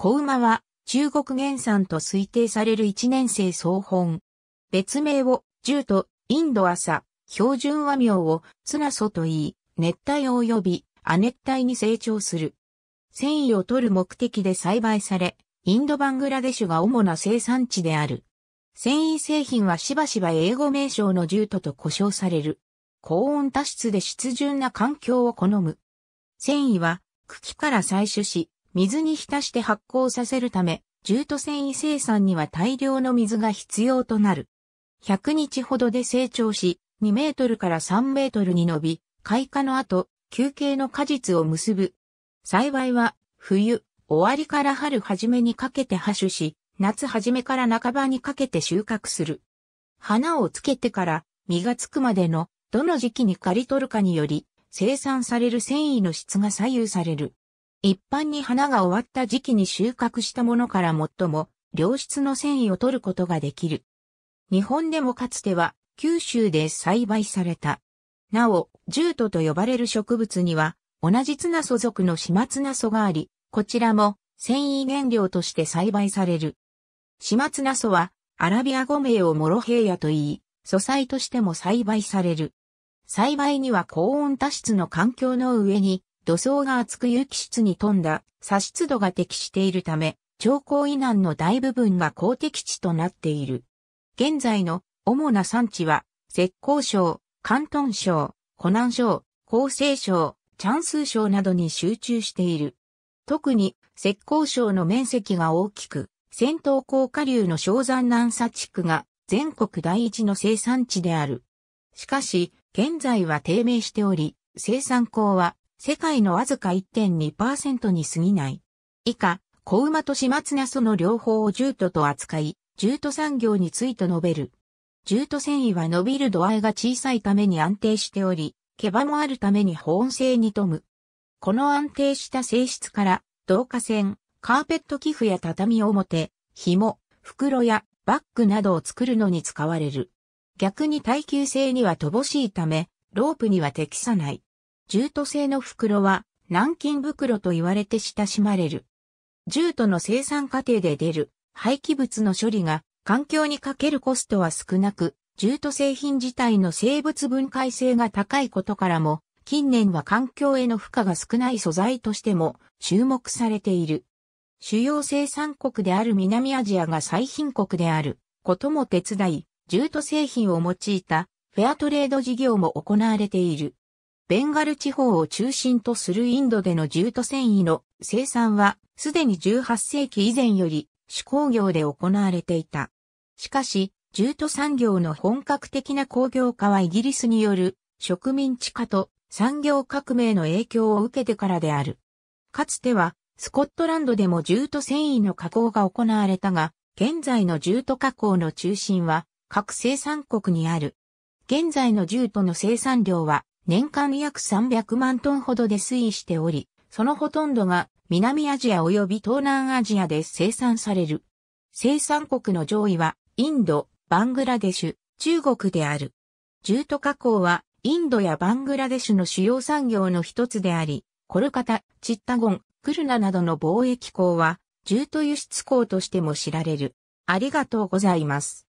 小馬は中国原産と推定される一年生草本。別名を獣とインド朝、標準和名をツナソと言い、熱帯及び亜熱帯に成長する。繊維を取る目的で栽培され、インドバングラデシュが主な生産地である。繊維製品はしばしば英語名称の獣とと呼称される。高温多湿で湿潤な環境を好む。繊維は茎から採取し、水に浸して発酵させるため、重都繊維生産には大量の水が必要となる。100日ほどで成長し、2メートルから3メートルに伸び、開花の後、休憩の果実を結ぶ。幸いは、冬、終わりから春初めにかけて破種し、夏初めから半ばにかけて収穫する。花をつけてから実がつくまでのどの時期に刈り取るかにより生産される繊維の質が左右される。一般に花が終わった時期に収穫したものから最も良質の繊維を取ることができる。日本でもかつては九州で栽培された。なお、ジュートと呼ばれる植物には同じツナ素属の島ツナ素があり、こちらも繊維原料として栽培される。島ツナ素はアラビア語名をモロヘイヤと言い、素材としても栽培される。栽培には高温多湿の環境の上に土層が厚く有機質に富んだ砂質度が適しているため、長江以南の大部分が公的地となっている。現在の主な産地は、浙江省、広東省、湖南省、江西省、チャンス省などに集中している。特に浙江省の面積が大きく、戦闘降下流の小山南沙地区が全国第一の生産地である。しかし、現在は低迷しており、生産港は世界のわずか1.2%に過ぎない。以下、小馬と始末なその両方を獣都と扱い、獣都産業について述べる。獣都繊維は伸びる度合いが小さいために安定しており、毛羽もあるために保温性に富む。この安定した性質から、導火線、カーペット寄付や畳表、紐、袋やバッグなどを作るのに使われる。逆に耐久性には乏しいため、ロープには適さない。ジュ製の袋は南京袋と言われて親しまれる。ジュの生産過程で出る廃棄物の処理が環境にかけるコストは少なく、ジュ製品自体の生物分解性が高いことからも、近年は環境への負荷が少ない素材としても注目されている。主要生産国である南アジアが最貧国であることも手伝い、ジュ製品を用いたフェアトレード事業も行われている。ベンガル地方を中心とするインドでの重都繊維の生産は、すでに18世紀以前より手工業で行われていた。しかし、重都産業の本格的な工業化はイギリスによる植民地化と産業革命の影響を受けてからである。かつては、スコットランドでも重都繊維の加工が行われたが、現在の重都加工の中心は各生産国にある。現在の重都の生産量は年間約300万トンほどで推移しており、そのほとんどが南アジア及び東南アジアで生産される。生産国の上位はインド、バングラデシュ、中国である。重都加工はインドやバングラデシュの主要産業の一つであり、コルカタ、チッタゴン、クルナなどの貿易港は重都輸出港としても知られる。ありがとうございます。